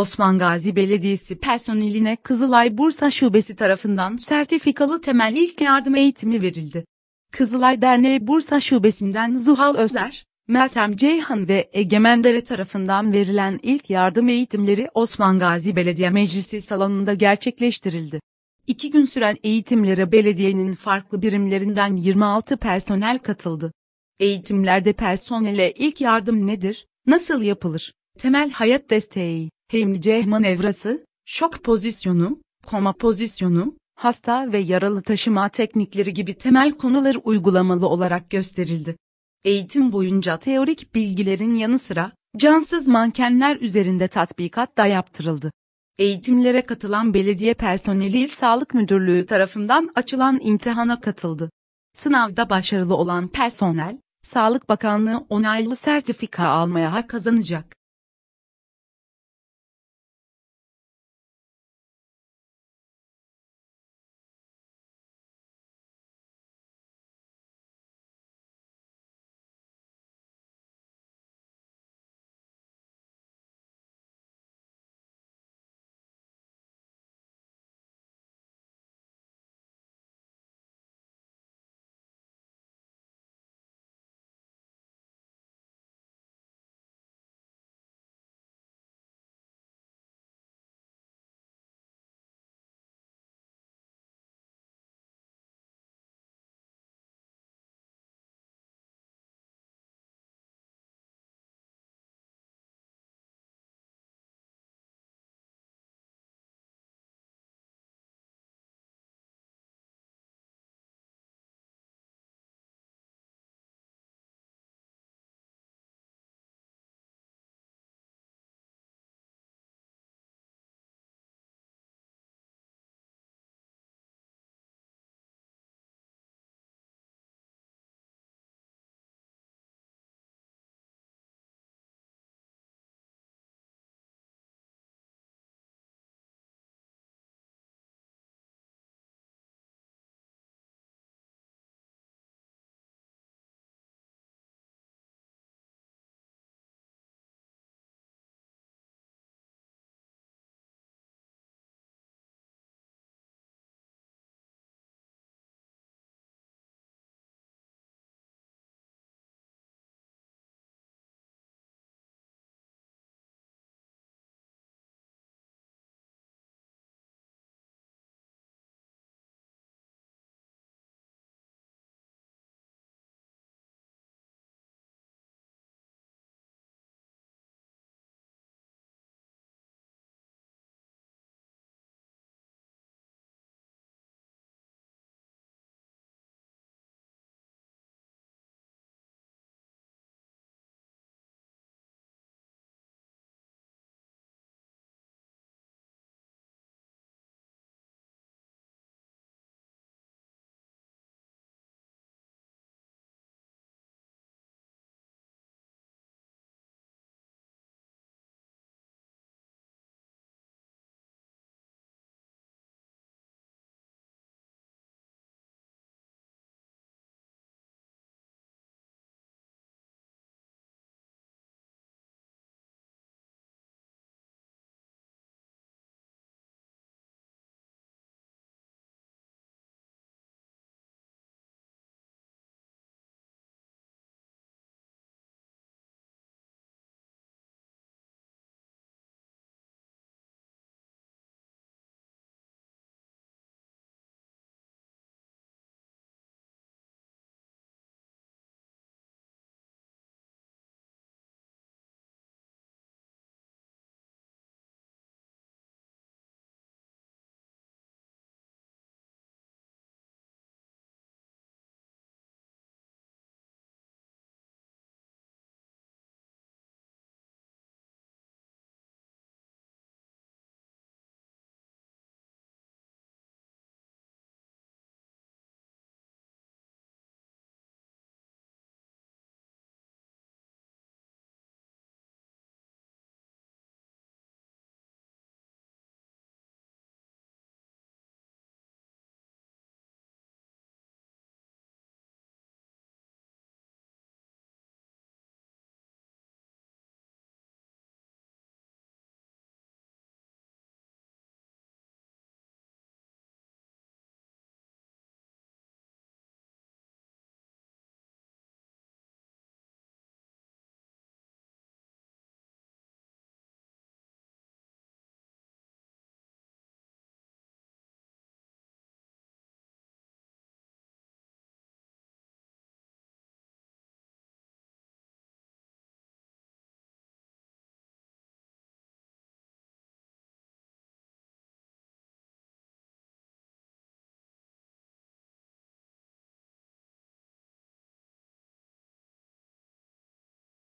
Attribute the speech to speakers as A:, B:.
A: Osman Gazi Belediyesi personeline Kızılay Bursa Şubesi tarafından sertifikalı temel ilk yardım eğitimi verildi. Kızılay Derneği Bursa Şubesi'nden Zuhal Özer, Meltem Ceyhan ve Egemen Dere tarafından verilen ilk yardım eğitimleri Osman Gazi Belediye Meclisi salonunda gerçekleştirildi. İki gün süren eğitimlere belediyenin farklı birimlerinden 26 personel katıldı. Eğitimlerde personele ilk yardım nedir, nasıl yapılır, temel hayat desteği, hemlice manevrası, şok pozisyonu, koma pozisyonu, hasta ve yaralı taşıma teknikleri gibi temel konular uygulamalı olarak gösterildi. Eğitim boyunca teorik bilgilerin yanı sıra, cansız mankenler üzerinde tatbikat da yaptırıldı. Eğitimlere katılan belediye personeli İl Sağlık Müdürlüğü tarafından açılan imtihana katıldı. Sınavda başarılı olan personel, Sağlık Bakanlığı onaylı sertifika almaya hak kazanacak.